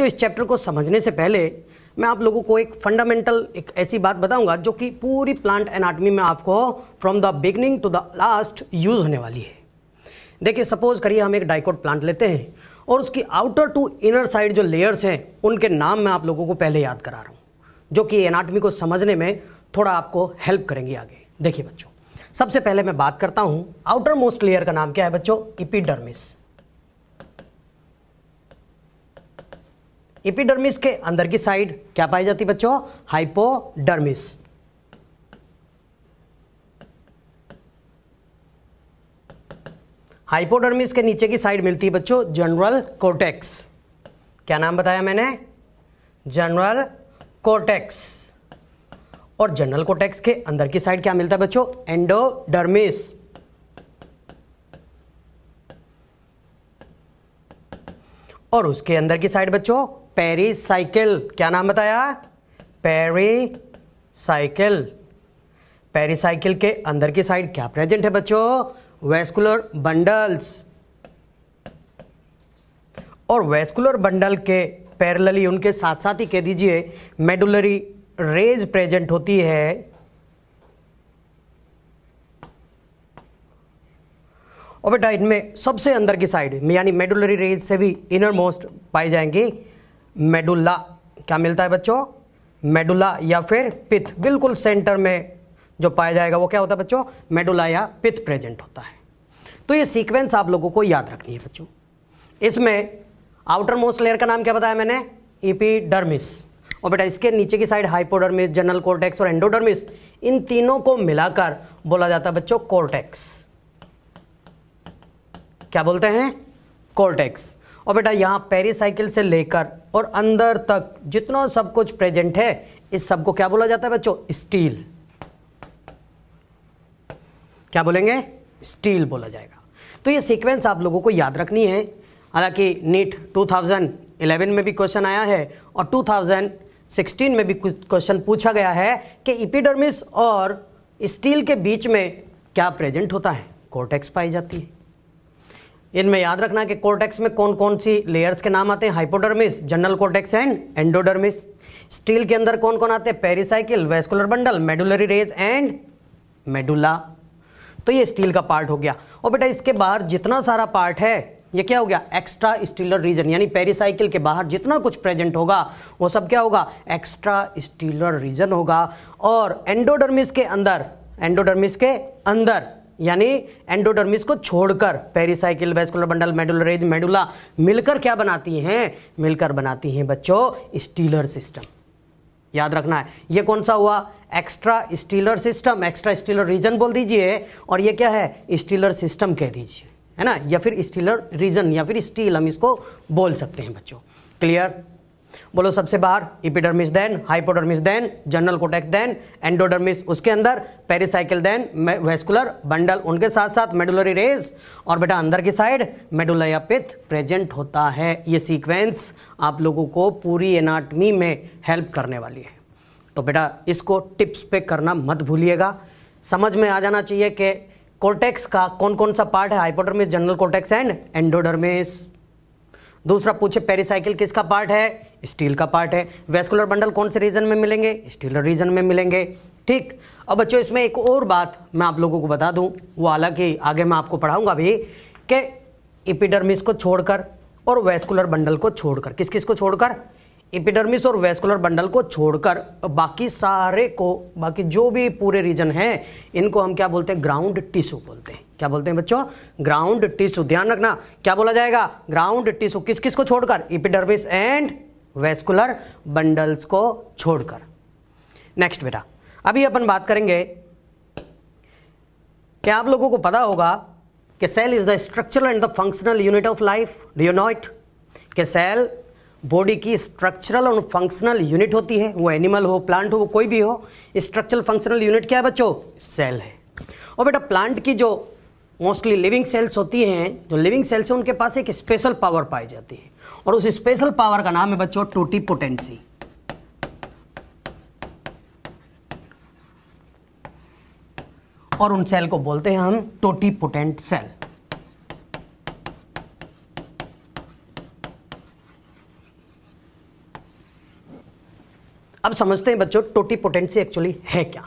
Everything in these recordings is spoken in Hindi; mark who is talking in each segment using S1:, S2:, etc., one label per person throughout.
S1: जो इस चैप्टर को समझने से पहले मैं आप लोगों को एक फंडामेंटल एक ऐसी बात बताऊंगा जो कि पूरी प्लांट एनाटमी में आपको from the beginning to the last use होने वाली है देखिए सपोज करिए हम एक डाइकोट प्लांट लेते हैं और उसकी आउटर टू इनर साइड जो लेयर्स हैं उनके नाम मैं आप लोगों को पहले याद करा रहा हूँ जो कि एनाटमी को समझने में थोड़ा आपको हेल्प करेंगे आगे देखिए बच्चों सबसे पहले मैं बात करता हूँ आउटर मोस्ट लेयर का नाम क्या है बच्चों इपीडर्मिस एपिडर्मिस के अंदर की साइड क्या पाई जाती है बच्चों हाइपोडर्मिस हाइपोडर्मिस के नीचे की साइड मिलती है बच्चों जनरल कोटेक्स क्या नाम बताया मैंने जनरल कोटेक्स और जनरल कोटेक्स के अंदर की साइड क्या मिलता है बच्चों एंडोडर्मिस और उसके अंदर की साइड बच्चों पेरी साइकिल क्या नाम बताया पेरी साइकिल पेरी साइकिल के अंदर की साइड क्या प्रेजेंट है बच्चों वेस्कुलर बंडल्स और वेस्कुलर बंडल के पैरेलली उनके साथ साथ ही कह दीजिए मेडुलरी रेज प्रेजेंट होती है और बेटा इनमें सबसे अंदर की साइड यानी मेडुलरी रेज से भी इनर मोस्ट पाई जाएंगी मेडुल्ला क्या मिलता है बच्चों मेडुला या फिर पिथ बिल्कुल सेंटर में जो पाया जाएगा वो क्या होता है बच्चों मेडुला या पिथ प्रेजेंट होता है तो ये सीक्वेंस आप लोगों को याद रखनी है बच्चों इसमें आउटर मोस्ट लेयर का नाम क्या बताया मैंने ईपीडर्मिस और बेटा इसके नीचे की साइड हाइपोडर्मिस जनरल कोर्टेक्स और एंडोडर्मिस इन तीनों को मिलाकर बोला जाता है बच्चों कोर्टेक्स क्या बोलते हैं कोर्टेक्स और बेटा यहाँ पेरिसाइकिल से लेकर और अंदर तक जितना सब कुछ प्रेजेंट है इस सब को क्या बोला जाता है बच्चों स्टील क्या बोलेंगे स्टील बोला जाएगा तो ये सीक्वेंस आप लोगों को याद रखनी है हालांकि नीट 2011 में भी क्वेश्चन आया है और 2016 में भी क्वेश्चन पूछा गया है कि इपिडर्मिस और स्टील के बीच में क्या प्रेजेंट होता है कोर्टेक्स पाई जाती है इनमें याद रखना कि कोर्टेक्स में कौन कौन सी लेयर्स के नाम आते हैं hypodermis general cortex and endodermis stele के अंदर कौन कौन आते हैं pericycle vascular bundle medullary rays and medulla तो ये स्टील का पार्ट हो गया और बेटा इसके बाहर जितना सारा पार्ट है ये क्या हो गया एक्स्ट्रा स्टीलर रीजन यानी पेरिसाइकिल के बाहर जितना कुछ प्रेजेंट होगा वो सब क्या होगा एक्स्ट्रा स्टीलर रीजन होगा और एंडोडर्मिस के अंदर एंडोडर्मिस के अंदर यानी एंडोडर्मिस को छोड़कर pericycle vascular bundle medullary rays medulla मिलकर क्या बनाती हैं मिलकर बनाती हैं बच्चों स्टीलर सिस्टम याद रखना है ये कौन सा हुआ extra stelar system extra stelar region बोल दीजिए और ये क्या है स्टीलर सिस्टम कह दीजिए है ना या फिर स्टीलर रीजन या फिर स्टील हम इसको बोल सकते हैं बच्चों क्लियर बोलो सबसे बाहर epidermis then hypodermis then general cortex then endodermis उसके अंदर पेरिसाइकिल देन वेस्कुलर बंडल उनके साथ साथ मेडुलरी रेज और बेटा अंदर की साइड मेडुलया मेडुलयापित प्रेजेंट होता है ये सीक्वेंस आप लोगों को पूरी एनाटमी में हेल्प करने वाली है तो बेटा इसको टिप्स पे करना मत भूलिएगा समझ में आ जाना चाहिए कि कोटेक्स का कौन कौन सा पार्ट है hypodermis general cortex and endodermis दूसरा पूछे पेरिसाइकिल किसका पार्ट है स्टील का पार्ट है वेस्कुलर बंडल कौन से रीजन में मिलेंगे स्टीलर रीजन में मिलेंगे ठीक अब बच्चों इसमें एक और बात मैं आप लोगों को बता दूं वो हालांकि आगे मैं आपको पढ़ाऊंगा भी कि इपिडर्मिस को छोड़कर और वेस्कुलर बंडल को छोड़कर किस किस को छोड़कर इपिडर्मिस और वेस्कुलर बंडल को छोड़कर बाकी सारे को बाकी जो भी पूरे रीजन हैं इनको हम क्या बोलते हैं ग्राउंड टिश्यू बोलते हैं क्या बोलते हैं बच्चों ग्राउंड टिश्यू ध्यान रखना क्या बोला जाएगा ग्राउंड टिश्यू किस किस को छोड़कर इपिडर्मिस एंड वेस्कुलर बंडल्स को छोड़कर नेक्स्ट बेटा अभी अपन बात करेंगे क्या आप लोगों को पता होगा कि cell is the structural and the functional unit of life do you know it कि सेल बॉडी की स्ट्रक्चरल और फंक्शनल यूनिट होती है वो एनिमल हो प्लांट हो वो कोई भी हो स्ट्रक्चरल फंक्शनल यूनिट क्या है बच्चों सेल है और बेटा प्लांट की जो मोस्टली लिविंग सेल्स होती हैं जो लिविंग सेल्स हैं उनके पास एक स्पेशल पावर पाई जाती है और उस स्पेशल पावर का नाम है बच्चों टोटी पोटेंसी और उन सेल को बोलते हैं हम टोटी पोटेंट सेल अब समझते हैं बच्चों टोटी पोटेंसी एक्चुअली है क्या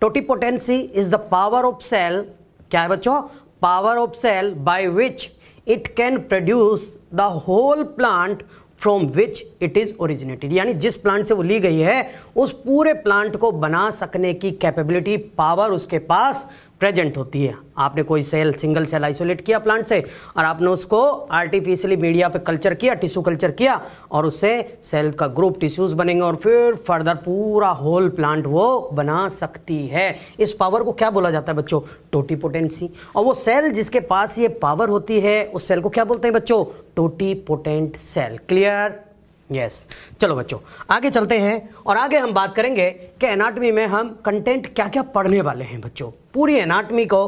S1: totipotency is the power of cell क्या है बच्चों power of cell by which it can produce the whole plant from which it is originated यानी जिस प्लांट से वो ली गई है उस पूरे प्लांट को बना सकने की कैपेबिलिटी पावर उसके पास प्रेजेंट होती है आपने कोई सेल सिंगल सेल आइसोलेट किया प्लांट से और आपने उसको आर्टिफिशियली मीडिया पे कल्चर किया टिश्यू कल्चर किया और उससे सेल का ग्रुप टिश्यूज बनेंगे और फिर फर्दर पूरा होल प्लांट वो बना सकती है इस पावर को क्या बोला जाता है बच्चों टोटी पोटेंसी और वो सेल जिसके पास ये पावर होती है उस सेल को क्या बोलते हैं बच्चों totipotent cell clear yes yes. चलो बच्चों आगे चलते हैं और आगे हम बात करेंगे कि एनाटमी में हम कंटेंट क्या क्या पढ़ने वाले हैं बच्चों पूरी एनाटमी को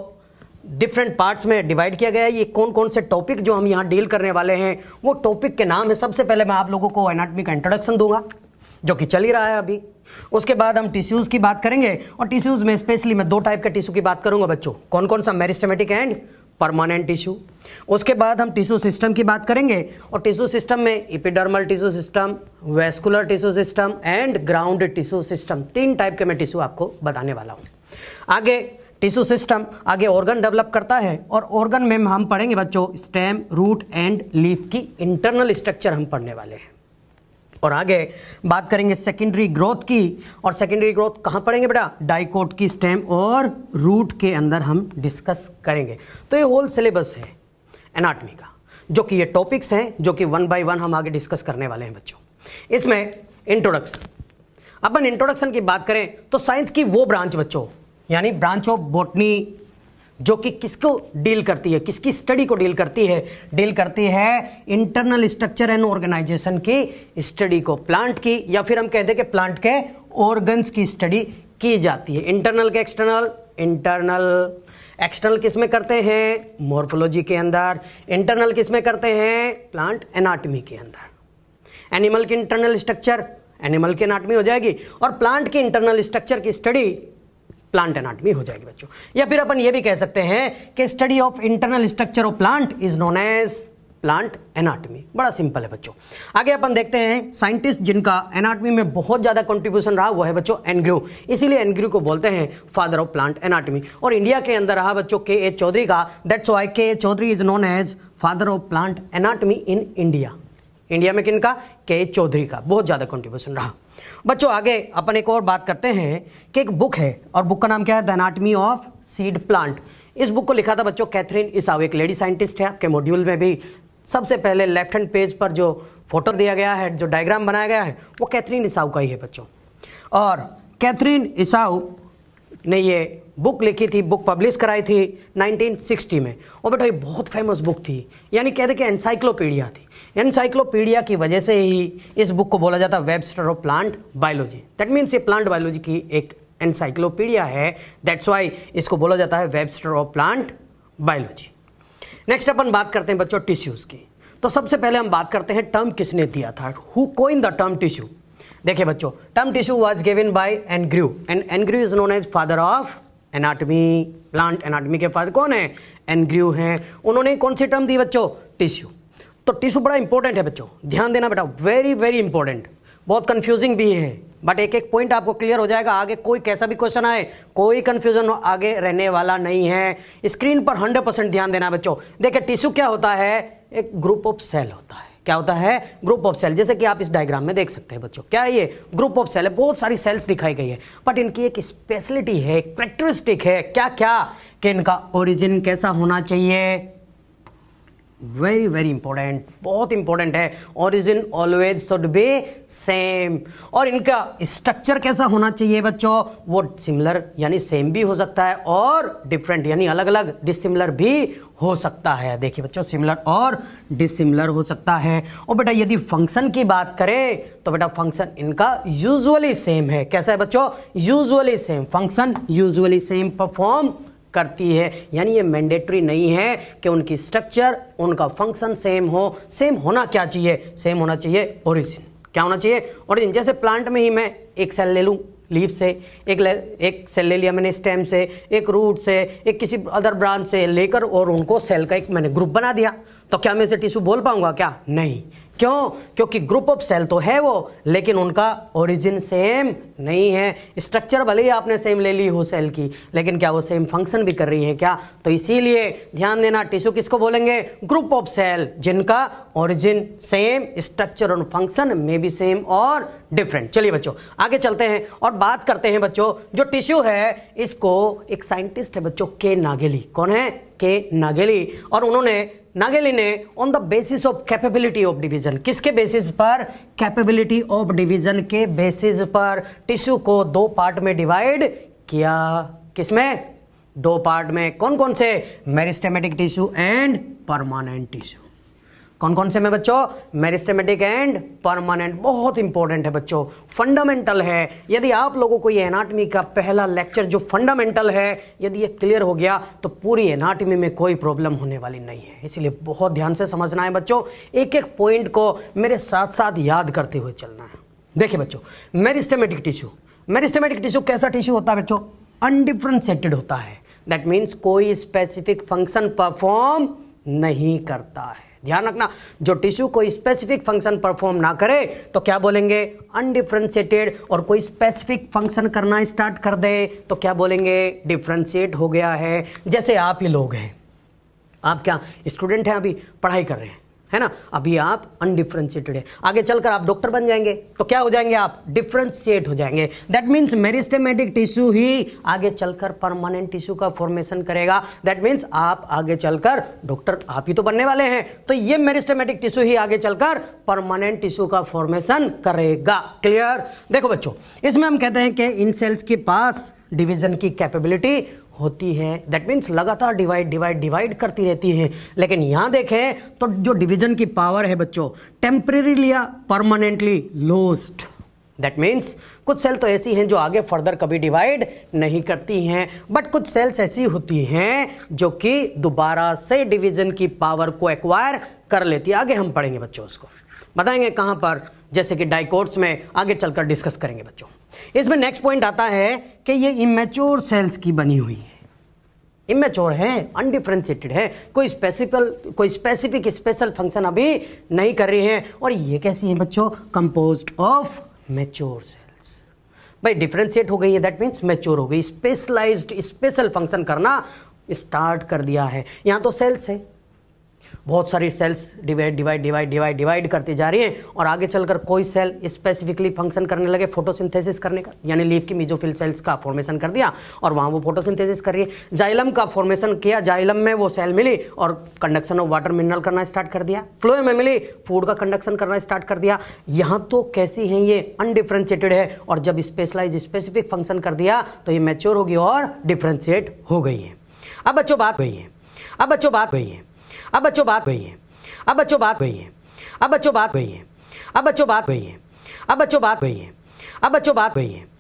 S1: डिफरेंट पार्ट्स में डिवाइड किया गया है ये कौन कौन से टॉपिक जो हम यहाँ डील करने वाले हैं वो टॉपिक के नाम है सबसे पहले मैं आप लोगों को एनाटमी का इंट्रोडक्शन दूंगा जो कि चल ही रहा है अभी उसके बाद हम टिश्यूज़ की बात करेंगे और टिश्यूज़ में स्पेशली मैं दो टाइप के टिश्यू की बात करूंगा बच्चों कौन कौन सा मेरिस्टेमेटिक एंड परमानेंट टिश्यू उसके बाद हम टिश्यू सिस्टम की बात करेंगे और टिश्यू सिस्टम में epidermal tissue system vascular tissue system and ground tissue system तीन टाइप के मैं टिश्यू आपको बताने वाला हूँ आगे टिश्यू सिस्टम आगे ऑर्गन डेवलप करता है और ऑर्गन में हम पढ़ेंगे बच्चों स्टेम रूट एंड लीफ की इंटरनल स्ट्रक्चर हम पढ़ने वाले हैं और आगे बात करेंगे सेकेंडरी ग्रोथ की और सेकेंडरी ग्रोथ कहाँ पढ़ेंगे बेटा डाइकोट की स्टेम और रूट के अंदर हम डिस्कस करेंगे तो ये होल सिलेबस है एनाटमी का जो कि ये टॉपिक्स हैं जो कि वन बाय वन हम आगे डिस्कस करने वाले हैं बच्चों इसमें इंट्रोडक्शन अपन इंट्रोडक्शन की बात करें तो साइंस की वो ब्रांच बच्चों यानी ब्रांच ऑफ बोटनी जो कि किसको डील करती है किसकी स्टडी को डील करती है डील करती है इंटरनल स्ट्रक्चर एंड ऑर्गेनाइजेशन की स्टडी को प्लांट की या फिर हम कह दें कि प्लांट के ऑर्गन्स की स्टडी की जाती है इंटरनल के एक्सटर्नल इंटरनल एक्सटर्नल किस में करते हैं मोर्फोलॉजी के अंदर इंटरनल किस में करते हैं प्लांट एनाटमी के अंदर एनिमल की इंटरनल स्ट्रक्चर एनिमल की एनाटमी हो जाएगी और प्लांट की इंटरनल स्ट्रक्चर की स्टडी प्लांट एनाटमी हो जाएगी बच्चों या फिर अपन ये भी कह सकते हैं कि study of internal structure of plant is known as plant anatomy बड़ा सिंपल है बच्चों आगे अपन देखते हैं साइंटिस्ट जिनका एनाटमी में बहुत ज़्यादा कंट्रीब्यूशन रहा वो है बच्चों एनग्रू इसीलिए एनग्रू को बोलते हैं फादर ऑफ प्लांट एनाटमी और इंडिया के अंदर रहा बच्चों के ए चौधरी का that's why K A Chaudhary is known as father of plant anatomy in India India में किनका के एच चौधरी का बहुत ज़्यादा कॉन्ट्रीब्यूशन रहा बच्चों आगे अपन एक और बात करते हैं कि एक बुक है और बुक का नाम क्या है the anatomy of seed plant इस बुक को लिखा था बच्चों कैथरीन इसाव एक लेडी साइंटिस्ट है आपके मॉड्यूल में भी सबसे पहले लेफ्ट हैंड पेज पर जो फोटो दिया गया है जो डायग्राम बनाया गया है वो कैथरीन इसाऊ का ही है बच्चों और कैथरीन इसाऊ ने ये बुक लिखी थी बुक पब्लिश कराई थी 1960 में और बेटा ये बहुत फेमस बुक थी यानी कहते कि एनसाइक्लोपीडिया थी एनसाइक्लोपीडिया की वजह से ही इस बुक को बोला जाता Webster of plant biology that means ये प्लांट बायोलॉजी की एक एनसाइक्लोपीडिया है दैट्स वाई इसको बोला जाता है Webster of plant biology next अपन बात करते हैं बच्चों टिश्यूज़ की तो सबसे पहले हम बात करते हैं टर्म किसने दिया था who coin the term tissue देखिए बच्चों term tissue was given by N Grew and N Grew is known as father of anatomy plant anatomy के फादर कौन है एनग्रू हैं उन्होंने कौन सी टर्म दी बच्चों टिश्यू तो टिश्यू बड़ा इंपॉर्टेंट है बच्चों ध्यान देना बेटा वेरी वेरी इंपॉर्टेंट बहुत कंफ्यूजिंग भी है बट एक एक पॉइंट आपको क्लियर हो जाएगा आगे कोई कैसा भी क्वेश्चन आए कोई कंफ्यूजन आगे रहने वाला नहीं है स्क्रीन पर 100 परसेंट ध्यान देना बच्चों देखिए टिश्यू क्या होता है एक ग्रुप ऑफ सेल होता है क्या होता है ग्रुप ऑफ सेल जैसे कि आप इस डायग्राम में देख सकते हैं बच्चों क्या है ये ग्रुप ऑफ सेल है बहुत सारी सेल्स दिखाई गई है बट इनकी एक स्पेशलिटी है करेक्टरिस्टिक है क्या क्या कि इनका ओरिजिन कैसा होना चाहिए वेरी वेरी इंपॉर्टेंट बहुत इंपॉर्टेंट है origin always should be same और इनका स्ट्रक्चर कैसा होना चाहिए बच्चों वो सिमिलर यानी सेम भी हो सकता है और डिफरेंट यानी अलग अलग डिसिमिलर भी हो सकता है देखिए बच्चों सिमिलर और डिसिमिलर हो सकता है और बेटा यदि फंक्शन की बात करें तो बेटा फंक्शन इनका यूजुअली सेम है कैसा है बच्चों usually same function usually same perform करती है यानी ये मैंडेटरी नहीं है कि उनकी स्ट्रक्चर उनका फंक्शन सेम हो सेम होना क्या चाहिए सेम होना चाहिए ओरिजिन क्या होना चाहिए ओरिजिन जैसे प्लांट में ही मैं एक सेल ले लूँ लीव से एक ले, एक सेल ले लिया मैंने स्टेम से एक रूट से एक किसी अदर ब्रांच से लेकर और उनको सेल का एक मैंने ग्रुप बना दिया तो क्या मैं इसे टिश्यू बोल पाऊंगा क्या नहीं क्यों क्योंकि ग्रुप ऑफ सेल तो है वो लेकिन उनका ओरिजिन सेम नहीं है स्ट्रक्चर भले ही आपने सेम ले ली हो सेल की लेकिन क्या वो सेम फंक्शन भी कर रही है क्या तो इसीलिए ध्यान देना टिश्यू किसको बोलेंगे ग्रुप ऑफ सेल जिनका ओरिजिन सेम स्ट्रक्चर और फंक्शन में भी सेम और डिफरेंट चलिए बच्चों आगे चलते हैं और बात करते हैं बच्चों जो टिश्यू है इसको एक साइंटिस्ट है बच्चों के नागेली कौन है के नागेली और उन्होंने नागेली ने on the basis of capability of division किसके बेसिस पर कैपेबिलिटी ऑफ डिवीजन के बेसिस पर टिश्यू को दो पार्ट में डिवाइड किया किसमें दो पार्ट में कौन कौन से meristematic tissue and permanent tissue कौन कौन से में बच्चों मेरिस्टेमेटिक एंड परमानेंट बहुत इंपॉर्टेंट है बच्चों फंडामेंटल है यदि आप लोगों को ये एनाटमी का पहला लेक्चर जो फंडामेंटल है यदि ये क्लियर हो गया तो पूरी एनाटमी में कोई प्रॉब्लम होने वाली नहीं है इसलिए बहुत ध्यान से समझना है बच्चों एक एक पॉइंट को मेरे साथ साथ याद करते हुए चलना है देखिए बच्चों मेरिस्टेमेटिक टिश्यू मेरिस्टेमेटिक टिश्यू कैसा टिश्यू होता है बच्चों अनडिफ्रेंसेटेड होता है दैट मीन्स कोई स्पेसिफिक फंक्शन परफॉर्म नहीं करता है ध्यान रखना जो टिश्यू कोई स्पेसिफिक फंक्शन परफॉर्म ना करे तो क्या बोलेंगे अनडिफ्रेंशिएटेड और कोई स्पेसिफिक फंक्शन करना स्टार्ट कर दे तो क्या बोलेंगे डिफ्रेंशिएट हो गया है जैसे आप ही लोग हैं आप क्या स्टूडेंट हैं अभी पढ़ाई कर रहे हैं है ना अभी आप अनडिफ्रेंशिएटेड है आगे चलकर आप डॉक्टर बन जाएंगे तो क्या हो जाएंगे आप डिफ्रेंशिएट हो जाएंगे दैट मीन्स मेरिस्टेमेटिक टिश्यू ही आगे चलकर परमानेंट टिश्यू का फॉर्मेशन करेगा दैट मीन्स आप आगे चलकर डॉक्टर आप ही तो बनने वाले हैं तो ये मेरिस्टेमेटिक टिश्यू ही आगे चलकर परमानेंट टिश्यू का फॉर्मेशन करेगा क्लियर देखो बच्चों इसमें हम कहते हैं कि इन सेल्स के पास डिविजन की कैपेबिलिटी होती है दैट मीन्स लगातार डिवाइड डिवाइड डिवाइड करती रहती है लेकिन यहाँ देखें तो जो डिवीजन की पावर है बच्चों टेम्प्रेरी या परमानेंटली लोस्ट दैट मीन्स कुछ सेल तो ऐसी हैं जो आगे फर्दर कभी डिवाइड नहीं करती हैं बट कुछ सेल्स ऐसी होती हैं जो कि दोबारा से डिवीजन की पावर को एक्वायर कर लेती है आगे हम पढ़ेंगे बच्चों उसको बताएंगे कहाँ पर जैसे कि डाइकोर्ट्स में आगे चलकर डिस्कस करेंगे बच्चों इसमें नेक्स्ट पॉइंट आता है कि ये इमेच्योर सेल्स की बनी हुई है इमेच्योर हैं अनडिफ्रेंशिएटेड हैं कोई स्पेसिफल कोई स्पेसिफिक स्पेशल फंक्शन अभी नहीं कर रही हैं और ये कैसी हैं बच्चों कंपोज ऑफ मेच्योर सेल्स भाई डिफ्रेंशिएट हो गई है दैट मीन्स मेच्योर हो गई स्पेशलाइज्ड स्पेशल फंक्शन करना स्टार्ट कर दिया है यहाँ तो सेल्स है बहुत सारी cells divide divide divide divide divide करती जा रही हैं और आगे चलकर कोई सेल स्पेसिफिकली फंक्शन करने लगे फोटोसिंथेसिस करने का यानी लीफ की मिजोफिल सेल्स का फॉर्मेशन कर दिया और वहाँ वो फोटोसिंथेसिस कर रही है जाइलम का फॉर्मेशन किया जाइलम में वो सेल मिली और कंडक्शन ऑफ वाटर मिनरल करना स्टार्ट कर दिया फ्लोए में मिली फूड का कंडक्शन करना स्टार्ट कर दिया यहाँ तो कैसी है ये अनडिफ्रेंशिएटेड है और जब स्पेशलाइज स्पेसिफिक फंक्शन कर दिया तो ये मेच्योर होगी और डिफ्रेंशिएट हो गई है अब बच्चों बात गई है अब बच्चों बात गई है अब बच्चों बात गई है अब बच्चों बात गई है अब बच्चों बात गई है अब बच्चों बात गई है अब बच्चों बात गई है अब बच्चों बात गई है